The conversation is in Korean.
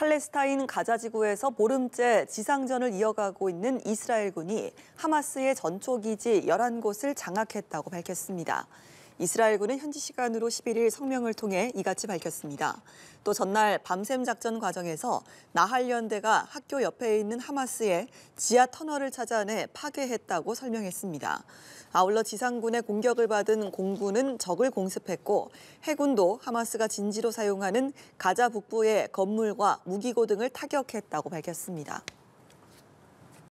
팔레스타인 가자 지구에서 보름째 지상전을 이어가고 있는 이스라엘군이 하마스의 전초기지 11곳을 장악했다고 밝혔습니다. 이스라엘군은 현지 시간으로 11일 성명을 통해 이같이 밝혔습니다. 또 전날 밤샘 작전 과정에서 나할연대가 학교 옆에 있는 하마스의 지하 터널을 찾아내 파괴했다고 설명했습니다. 아울러 지상군의 공격을 받은 공군은 적을 공습했고 해군도 하마스가 진지로 사용하는 가자 북부의 건물과 무기고 등을 타격했다고 밝혔습니다.